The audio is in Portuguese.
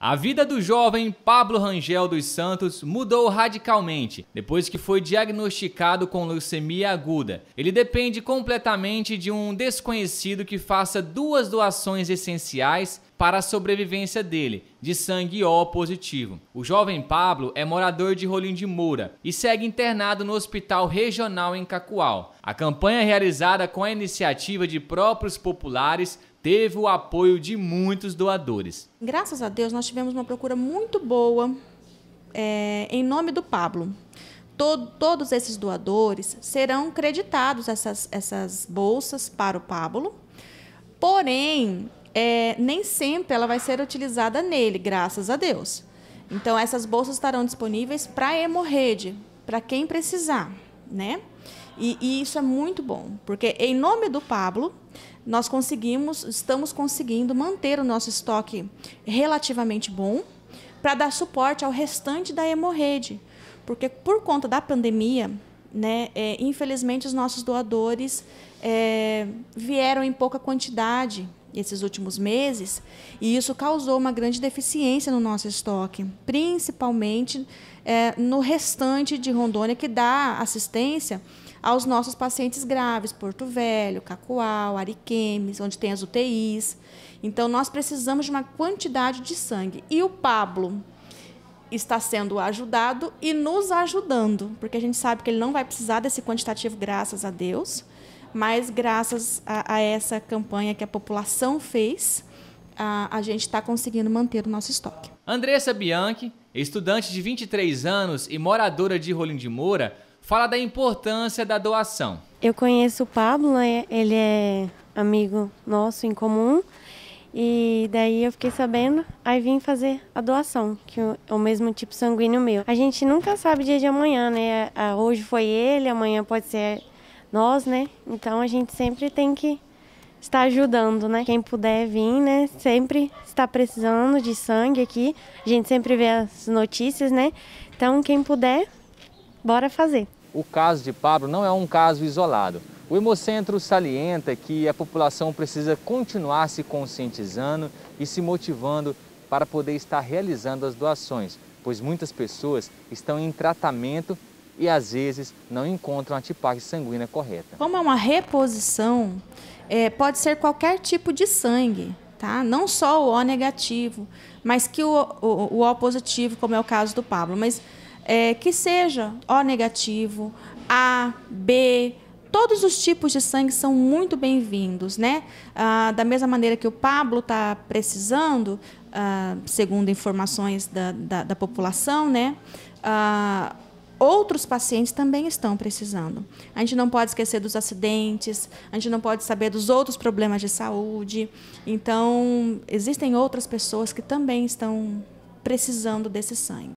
A vida do jovem Pablo Rangel dos Santos mudou radicalmente depois que foi diagnosticado com leucemia aguda. Ele depende completamente de um desconhecido que faça duas doações essenciais para a sobrevivência dele, de sangue O positivo. O jovem Pablo é morador de Rolim de Moura e segue internado no Hospital Regional em Cacoal. A campanha é realizada com a iniciativa de próprios populares teve o apoio de muitos doadores. Graças a Deus, nós tivemos uma procura muito boa é, em nome do Pablo. Todo, todos esses doadores serão creditados essas, essas bolsas para o Pablo, porém, é, nem sempre ela vai ser utilizada nele, graças a Deus. Então, essas bolsas estarão disponíveis para a Hemorrede, para quem precisar, né? E, e, isso é muito bom, porque em nome do Pablo, nós conseguimos, estamos conseguindo manter o nosso estoque relativamente bom para dar suporte ao restante da hemorrede. Porque por conta da pandemia, né, é, infelizmente os nossos doadores é, vieram em pouca quantidade esses últimos meses, e isso causou uma grande deficiência no nosso estoque, principalmente é, no restante de Rondônia, que dá assistência aos nossos pacientes graves, Porto Velho, Cacoal, Ariquemes, onde tem as UTIs. Então, nós precisamos de uma quantidade de sangue. E o Pablo está sendo ajudado e nos ajudando, porque a gente sabe que ele não vai precisar desse quantitativo, graças a Deus, mas graças a, a essa campanha que a população fez, a, a gente está conseguindo manter o nosso estoque. Andressa Bianchi, estudante de 23 anos e moradora de Rolim de Moura, fala da importância da doação. Eu conheço o Pablo, né? ele é amigo nosso em comum. E daí eu fiquei sabendo, aí vim fazer a doação, que é o mesmo tipo sanguíneo meu. A gente nunca sabe dia de amanhã, né? Ah, hoje foi ele, amanhã pode ser nós, né? Então a gente sempre tem que estar ajudando, né? Quem puder vir, né? Sempre está precisando de sangue aqui. A gente sempre vê as notícias, né? Então quem puder Bora fazer. O caso de Pablo não é um caso isolado. O Hemocentro salienta que a população precisa continuar se conscientizando e se motivando para poder estar realizando as doações, pois muitas pessoas estão em tratamento e às vezes não encontram a tipagem sanguínea correta. Como é uma reposição, é, pode ser qualquer tipo de sangue, tá? Não só o O negativo, mas que o, o, o O positivo, como é o caso do Pablo, mas é, que seja O negativo, A, B, todos os tipos de sangue são muito bem-vindos, né? Ah, da mesma maneira que o Pablo está precisando, ah, segundo informações da, da, da população, né? Ah, outros pacientes também estão precisando. A gente não pode esquecer dos acidentes, a gente não pode saber dos outros problemas de saúde. Então, existem outras pessoas que também estão precisando desse sangue.